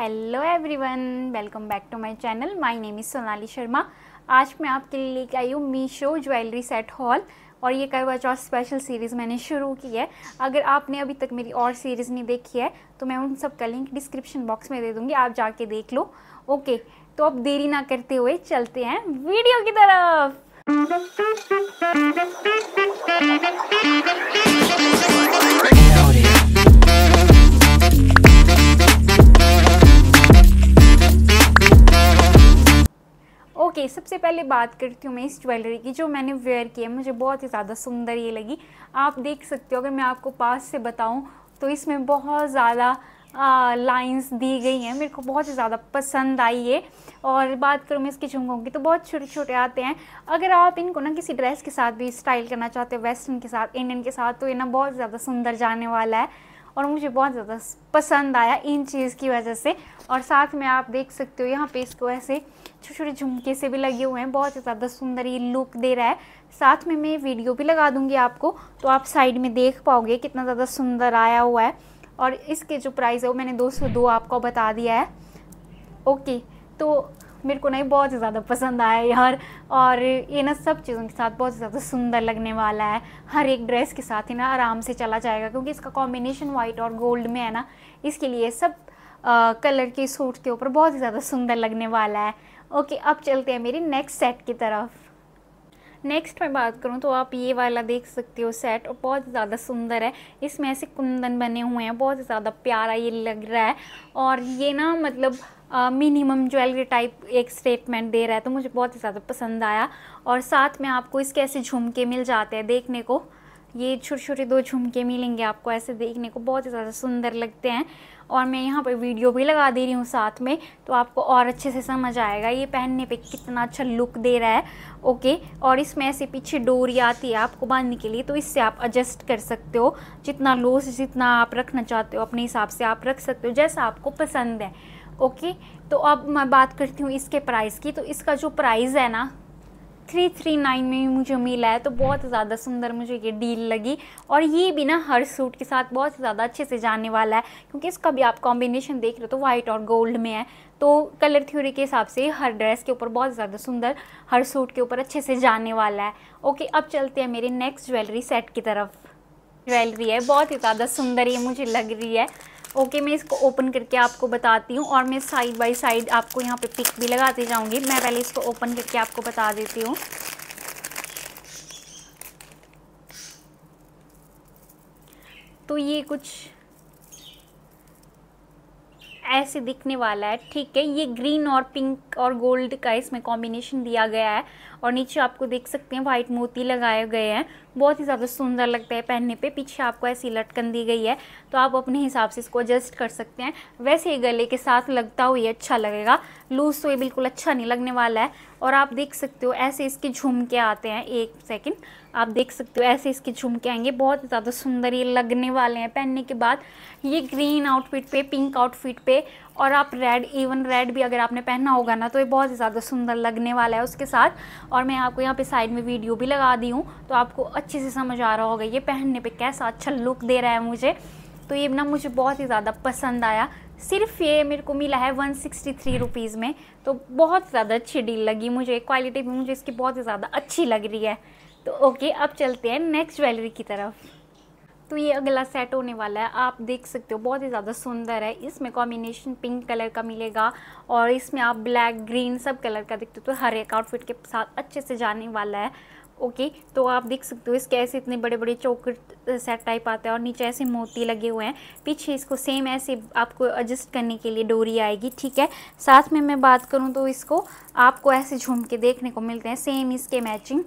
hello everyone welcome back to my channel my name is Sonali Sharma आज मैं आपके लिए लेके आई हूँ मीशो ज्वेलरी सेट हॉल और ये करवा चौथ स्पेशल सीरीज़ मैंने शुरू की है अगर आपने अभी तक मेरी और सीरीज़ नहीं देखी है तो मैं उन सब का लिंक डिस्क्रिप्शन बॉक्स में दे दूँगी आप जाके देख लो ओके तो अब देरी ना करते हुए चलते हैं वीडियो की तरफ पहले बात करती हूँ मैं इस ज्वेलरी की जो मैंने वेयर की है मुझे बहुत ही ज़्यादा सुंदर ये लगी आप देख सकते हो अगर मैं आपको पास से बताऊँ तो इसमें बहुत ज़्यादा लाइंस दी गई हैं मेरे को बहुत ही ज़्यादा पसंद आई ये और बात करूँ मैं इसके झुमकों की तो बहुत छोटे छोटे आते हैं अगर आप इनको ना किसी ड्रेस के साथ भी स्टाइल करना चाहते हो वेस्टर्न के साथ इंडियन के साथ तो ये ना बहुत ज़्यादा सुंदर जाने वाला है और मुझे बहुत ज़्यादा पसंद आया इन चीज़ की वजह से और साथ में आप देख सकते हो यहाँ पे इसको ऐसे छोटे छोटे झुमके से भी लगे हुए हैं बहुत ज़्यादा सुंदर ये लुक दे रहा है साथ में मैं वीडियो भी लगा दूँगी आपको तो आप साइड में देख पाओगे कितना ज़्यादा सुंदर आया हुआ है और इसके जो प्राइस है वो मैंने दो आपको बता दिया है ओके तो मेरे को ना ही बहुत ही ज़्यादा पसंद आया यार और ये ना सब चीज़ों के साथ बहुत ज़्यादा सुंदर लगने वाला है हर एक ड्रेस के साथ ही ना आराम से चला जाएगा क्योंकि इसका कॉम्बिनेशन वाइट और गोल्ड में है ना इसके लिए सब आ, कलर के सूट के ऊपर बहुत ही ज़्यादा सुंदर लगने वाला है ओके अब चलते हैं मेरी नेक्स्ट सेट की तरफ नेक्स्ट मैं बात करूँ तो आप ये वाला देख सकते हो सेट और बहुत ज़्यादा सुंदर है इसमें ऐसे कुंदन बने हुए हैं बहुत ज़्यादा प्यारा ये लग रहा है और ये ना मतलब मिनिमम ज्वेलरी टाइप एक स्टेटमेंट दे रहा है तो मुझे बहुत ही ज़्यादा पसंद आया और साथ में आपको इसके ऐसे झुमके मिल जाते हैं देखने को ये छोटे छोटे दो झुमके मिलेंगे आपको ऐसे देखने को बहुत ही ज़्यादा सुंदर लगते हैं और मैं यहाँ पर वीडियो भी लगा दे रही हूँ साथ में तो आपको और अच्छे से समझ आएगा ये पहनने पे कितना अच्छा लुक दे रहा है ओके और इसमें ऐसे पीछे डोरी आती है आपको बांधने के लिए तो इससे आप एडजस्ट कर सकते हो जितना लूज जितना आप रखना चाहते हो अपने हिसाब से आप रख सकते हो जैसा आपको पसंद है ओके तो अब मैं बात करती हूँ इसके प्राइस की तो इसका जो प्राइस है ना थ्री थ्री नाइन में मुझे मिला है तो बहुत ज़्यादा सुंदर मुझे ये डील लगी और ये भी ना हर सूट के साथ बहुत ज़्यादा अच्छे से जाने वाला है क्योंकि इसका भी आप कॉम्बिनेशन देख रहे हो तो वाइट और गोल्ड में है तो कलर थ्योरी के हिसाब से हर ड्रेस के ऊपर बहुत ज़्यादा सुंदर हर सूट के ऊपर अच्छे से जाने वाला है ओके अब चलते हैं मेरे नेक्स्ट ज्वेलरी सेट की तरफ ज्वेलरी है बहुत ही ज़्यादा सुंदर ये मुझे लग रही है ओके मैं इसको ओपन करके आपको बताती हूँ और मैं साइड बाय साइड आपको यहाँ पे पिक भी लगाती जाऊँगी मैं पहले इसको ओपन करके आपको बता देती हूँ तो ये कुछ ऐसे दिखने वाला है ठीक है ये ग्रीन और पिंक और गोल्ड का इसमें कॉम्बिनेशन दिया गया है और नीचे आपको देख सकते हैं वाइट मोती लगाए गए हैं बहुत ही ज़्यादा सुंदर लगता है पहनने पे पीछे आपको ऐसी लटकन दी गई है तो आप अपने हिसाब से इसको एडजस्ट कर सकते हैं वैसे ही गले के साथ लगता हुआ ये अच्छा लगेगा लूज़ तो ये बिल्कुल अच्छा नहीं लगने वाला है और आप देख सकते हो ऐसे इसके झुमके आते हैं एक सेकेंड आप देख सकते हो ऐसे इसके झुमके आएंगे बहुत ज़्यादा सुंदर ये लगने वाले हैं पहनने के बाद ये ग्रीन आउटफिट पे पिंक आउटफिट पे और आप रेड इवन रेड भी अगर आपने पहना होगा ना तो ये बहुत ही ज़्यादा सुंदर लगने वाला है उसके साथ और मैं आपको यहाँ पे साइड में वीडियो भी लगा दी हूँ तो आपको अच्छे से समझ आ रहा होगा ये पहनने पर कैसा अच्छा लुक दे रहा है मुझे तो ये ना मुझे बहुत ही ज़्यादा पसंद आया सिर्फ ये मेरे को मिला है वन सिक्सटी थ्री रुपीज़ में तो बहुत ज़्यादा अच्छी डील लगी मुझे क्वालिटी भी मुझे इसकी बहुत ही ज़्यादा अच्छी लग रही है तो ओके अब चलते हैं नेक्स्ट ज्वेलरी की तरफ तो ये अगला सेट होने वाला है आप देख सकते हो बहुत ही ज़्यादा सुंदर है इसमें कॉम्बिनेशन पिंक कलर का मिलेगा और इसमें आप ब्लैक ग्रीन सब कलर का देखते हो तो हर एक आउटफिट के साथ अच्छे से जाने वाला है ओके तो आप देख सकते हो इसके ऐसे इतने बड़े बड़े चौकट सेट टाइप आते हैं और नीचे ऐसे मोती लगे हुए हैं पीछे इसको सेम ऐसे आपको एडजस्ट करने के लिए डोरी आएगी ठीक है साथ में मैं बात करूँ तो इसको आपको ऐसे झूम के देखने को मिलते हैं सेम इसके मैचिंग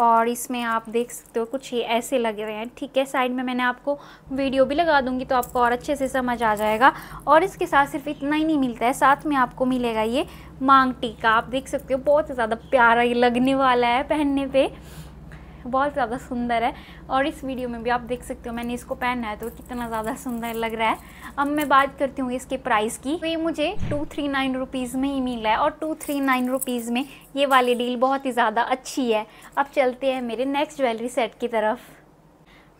और इसमें आप देख सकते हो कुछ ये ऐसे लगे हुए हैं ठीक है साइड में मैंने आपको वीडियो भी लगा दूंगी तो आपको और अच्छे से समझ आ जाएगा और इसके साथ सिर्फ इतना ही नहीं मिलता है साथ में आपको मिलेगा ये मांग टीका आप देख सकते हो बहुत ज़्यादा प्यारा ये लगने वाला है पहनने पर बहुत ज़्यादा सुंदर है और इस वीडियो में भी आप देख सकते हो मैंने इसको पहना है तो कितना ज़्यादा सुंदर लग रहा है अब मैं बात करती हूँ इसके प्राइस की तो ये मुझे टू थ्री नाइन रुपीज़ में ही मिला है और टू थ्री नाइन रुपीज़ में ये वाली डील बहुत ही ज़्यादा अच्छी है अब चलते हैं मेरे नेक्स्ट ज्वेलरी सेट की तरफ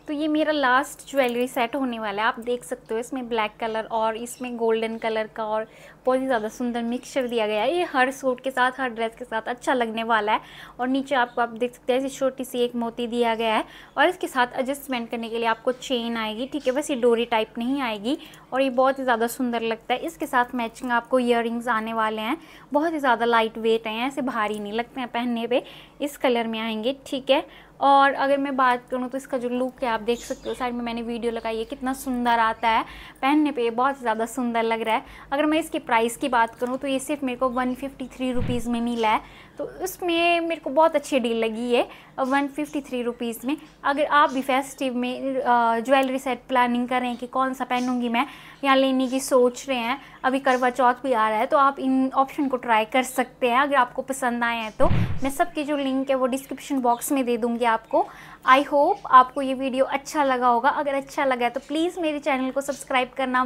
तो ये मेरा लास्ट ज्वेलरी सेट होने वाला है आप देख सकते हो इसमें ब्लैक कलर और इसमें गोल्डन कलर का और बहुत ही ज़्यादा सुंदर मिक्सचर दिया गया है ये हर सूट के साथ हर ड्रेस के साथ अच्छा लगने वाला है और नीचे आपको आप देख सकते हैं ऐसी छोटी सी एक मोती दिया गया है और इसके साथ एडजस्टमेंट करने के लिए आपको चेन आएगी ठीक है बस ये डोरी टाइप नहीं आएगी और ये बहुत ही ज़्यादा सुंदर लगता है इसके साथ मैचिंग आपको ईयर आने वाले हैं बहुत ही ज़्यादा लाइट वेट हैं ऐसे भारी नहीं लगते हैं पहनने पर इस कलर में आएंगे ठीक है और अगर मैं बात करूँ तो इसका जो लुक है आप देख सकते हो साइड में मैंने वीडियो लगाई है कितना सुंदर आता है पहनने पे बहुत ज़्यादा सुंदर लग रहा है अगर मैं इसके प्राइस की बात करूँ तो ये सिर्फ मेरे को वन फिफ्टी थ्री रुपीज़ में मिला है तो उसमें मेरे को बहुत अच्छी डील लगी है वन फिफ्टी थ्री रुपीज़ में अगर आप भी फेस्टिव में ज्वेलरी सेट प्लानिंग कर रहे हैं कि कौन सा पहनूंगी मैं या लेने की सोच रहे हैं अभी करवा चौथ भी आ रहा है तो आप इन ऑप्शन को ट्राई कर सकते हैं अगर आपको पसंद आए हैं तो मैं सबकी जो लिंक है वो डिस्क्रिप्शन बॉक्स में दे दूँगी मिलेंगे आपको आई होप आपको ये वीडियो अच्छा लगा होगा अगर अच्छा लगा है तो प्लीज़ मेरे चैनल को सब्सक्राइब करना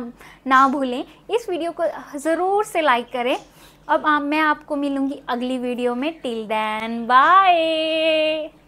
ना भूलें इस वीडियो को ज़रूर से लाइक करें अब मैं आपको मिलूँगी अगली वीडियो में टिल दैन बाय